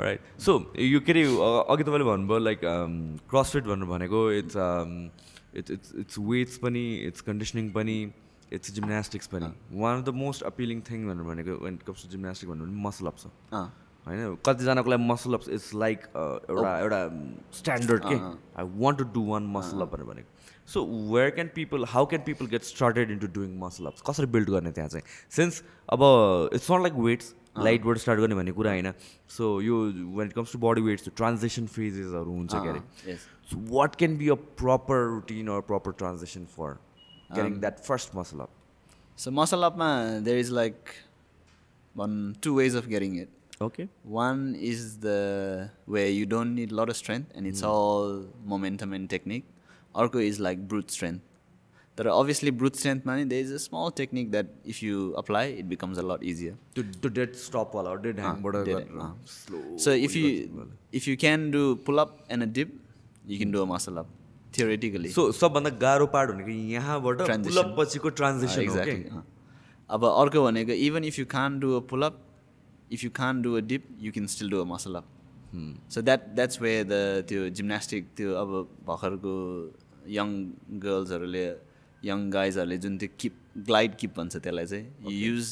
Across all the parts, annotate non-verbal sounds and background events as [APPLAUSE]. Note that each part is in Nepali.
राइट सो यो के अरे अघि तपाईँले भन्नुभयो लाइक क्रसफिट um, भनेर भनेको it's it's it's it's weights पनि इट्स कन्डिसनिङ पनि इट्स जिम्नास्टिक्स पनि one of the most appealing thing भनेर भनेको वेन कम्स टु जिम्नास्टिक भन्नु भने मसल अप्स होइन कतिजनाको लागि मसल अप्स इट्स लाइक एउटा oh. एउटा स्ट्यान्डर्ड के I want to do one muscle up भनेर भनेको so where can people how can people get started into doing muscle ups कसरी बिल्ड गर्ने त्यहाँ चाहिँ सिन्स अब इट्स नट लाइक वेट्स लाइटबाट स्टार्ट गर्ने भन्ने कुरा होइन सो यो when it comes to body weights transition फेजेसहरू हुन्छ के are what can be a proper routine or proper transition for getting that first muscle up so muscle अपमा there is like one two ways of getting it okay one is the way you don't need lot of strength and it's all momentum and technique अर्को इज लाइक ब्रुथ स्ट्रेन्थ तर अभियसली ब्रुथ स्ट्रेन्थमा नि they is a small technique that if you apply it becomes a lot easier to त्यो डेड स्टपवाला डेट ह्याङबाट so if you if you can do pull up and a dip you can do a muscle up theoretically so सबभन्दा गाह्रो पार्ट भनेको यहाँबाट पुलअप पछिको ट्रान्जेक्सन एक्ज्याक्टली अब अर्को भनेको even if you can do a pull up if you can do a dip you can still do a muscle up so that that's way the त्यो जिम्नास्टिक त्यो अब भर्खरको यङ गर्ल्सहरूले यङ गाइजहरूले जुन त्यो किप ग्लाइड किप भन्छ त्यसलाई चाहिँ युज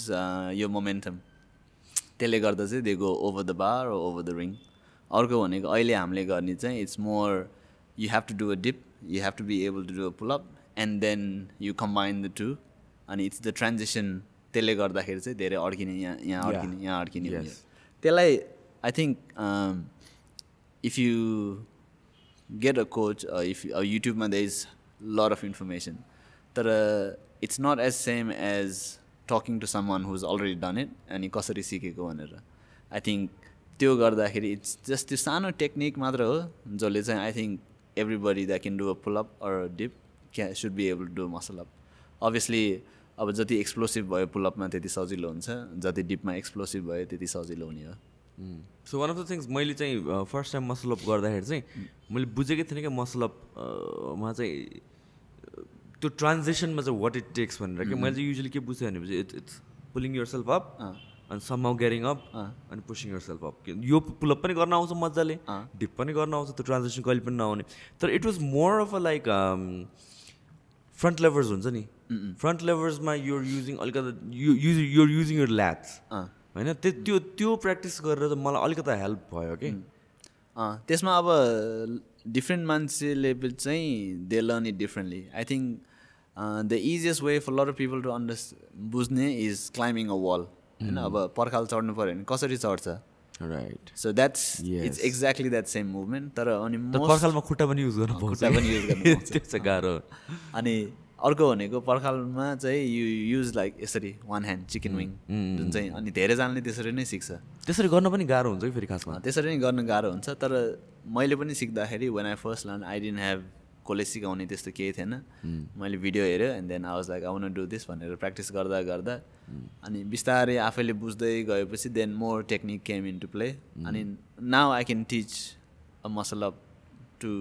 यो मोमेन्टम त्यसले गर्दा चाहिँ they go over the bar over the ring अर्को भनेको अहिले हामीले गर्ने चाहिँ it's more you have to do a dip you have to be able to do a pull up and then you combine the two अनि इट्स द ट्रान्जेक्सन त्यसले गर्दाखेरि चाहिँ धेरै अड्किने यहाँ यहाँ अड्किने यहाँ अड्किने त्यसलाई I think if you get a coach if युट्युबमा the is lot of information तर it's not as same as talking to someone who's already done it अनि कसरी सिकेको भनेर आई थिङ्क त्यो गर्दाखेरि इट्स जस्ट त्यो सानो टेक्निक मात्र हो जसले चाहिँ I think everybody that can do a pull up or dip क्या should be able do muscle up obviously अब जति एक्सप्लोसिभ भयो पुलअपमा त्यति सजिलो हुन्छ जति डिपमा एक्सप्लोसिभ भयो त्यति सजिलो हुने हो so one of the things मैले चाहिँ फर्स्ट टाइम मसलअप गर्दाखेरि चाहिँ hmm. मैले बुझेकै थिइनँ कि मसलअपमा uh, चाहिँ त्यो ट्रान्जेसनमा चाहिँ वाट इट टेक्स भनेर कि मैले चाहिँ युजली के बुझेँ भनेपछि it it's pulling yourself up अनि सम हाउ ग्यारिङ अप अनि पुसिङ यर सेल्फ अप यो पुलअप पनि गर्न आउँछ मजाले डिप पनि गर्न आउँछ त्यो ट्रान्जेक्सन कहिले पनि नआउने तर it was more of a like front levers हुन्छ नि फ्रन्ट लेभर्समा युर युजिङ अलिकति you you're using your lats होइन त्यो त्यो प्र्याक्टिस गरेर चाहिँ मलाई अलिकति हेल्प भयो कि mm। त्यसमा अब डिफ्रेन्ट मान्छेले चाहिँ they learn it differently I think the easiest way for lot of people to under बुझ्ने इज क्लाइम्बिङ अ वल होइन अब पर्खाल चढ्नु पऱ्यो भने कसरी चढ्छ right so that's it's exactly that same movement तर अनि पर्खालमा खुट्टा पनि युज गर्नु खुट्टा पनि युज गर्नु [LAUGHS] गाह्रो अनि अर्को भनेको पर्खालमा चाहिँ यु युज लाइक यसरी वान ह्यान्ड चिकन विङ जुन चाहिँ hmm, hmm. अनि धेरैजनाले त्यसरी नै सिक्छ त्यसरी गर्न पनि गाह्रो हुन्छ कि फेरि खासमा त्यसरी नै गर्न गाह्रो हुन्छ तर मैले पनि सिक्दाखेरि when I first learn I didn't have कसले सिकाउने त्यस्तो केही थिएन मैले भिडियो हेऱ्यो एन्ड देन आवाज लाइक आउन डु दिस भनेर प्र्याक्टिस गर्दा गर्दा अनि बिस्तारै आफैले बुझ्दै गएपछि then more technique came into play अनि now I can teach a muscle up to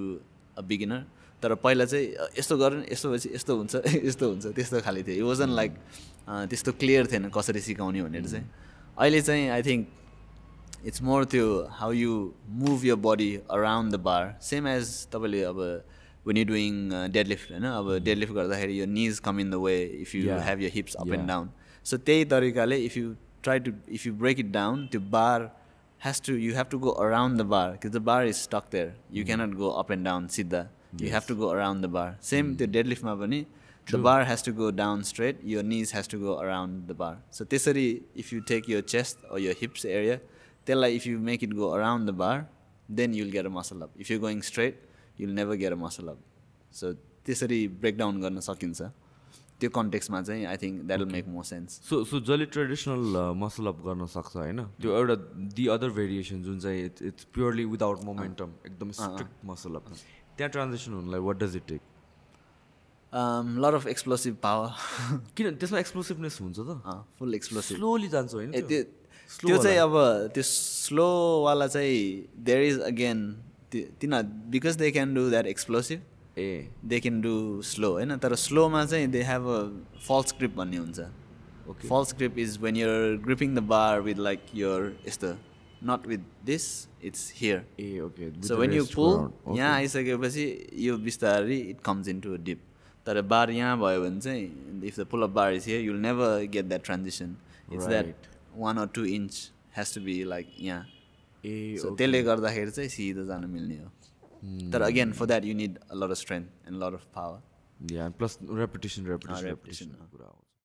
a beginner तर पहिला चाहिँ यस्तो गर यस्तो भएपछि यस्तो हुन्छ [LAUGHS] यस्तो हुन्छ त्यस्तो खालि थियो इट वाजन लाइक त्यस्तो क्लियर थिएन कसरी सिकाउने भनेर चाहिँ अहिले चाहिँ आई थिङ्क इट्स मोर त्यो how you move your body around the bar same as तपाईँले अब when you're doing uh, deadlift, you know, अब mm-hmm. deadlift गर्दाखेरि your knees come in the way if you yeah. have your hips up yeah. and down. So त्यही if you try to if you break it down, the bar has to you have to go around the bar because the bar is stuck there. You mm. cannot go up and down सिधा. Yes. You have to go around the bar. Same mm-hmm. deadlift. डेडलिफ्टमा पनि the bar has to go down straight. Your knees has to go around the bar. So त्यसरी if you take your chest or your hips area, then like if you make it go around the bar, then you'll get a muscle up. If you're going straight, you'll never get a muscle up so त्यसरी ब्रेकडाउन गर्न सकिन्छ त्यो कन्टेक्समा चाहिँ I think that will make more sense so so जसले ट्रेडिसनल मसल अप गर्न सक्छ होइन त्यो एउटा दि अदर भेरिएसन जुन चाहिँ it's it's purely without momentum एकदम स्ट्रिक्ट मसल अप त्यहाँ ट्रान्जेक्सन हुनुलाई what does it take lot of explosive power किन त्यसमा एक्सप्लोसिभनेस हुन्छ त फुल एक्सप्लोसिभ स्लोली जान्छ होइन त्यो चाहिँ अब त्यो स्लोवाला चाहिँ देयर इज अगेन तिनीहरू because they can do that explosive ए दे क्यान डु स्लो होइन तर स्लोमा चाहिँ they have a false grip भन्ने हुन्छ okay false grip is when you're gripping the bar with like your यस्तो not with this it's here ए okay so when you pull यहाँ आइसकेपछि यो बिस्तारै it comes into dip तर बार यहाँ भयो भने चाहिँ if the pull of bar is here you'll never get that transition it's that one or two inch has to be like यहाँ ए त्यसले गर्दाखेरि चाहिँ सिधो जानु मिल्ने हो तर again for that you need a lot lot of strength and lot of power plus repetition repetition repetition कुरा हो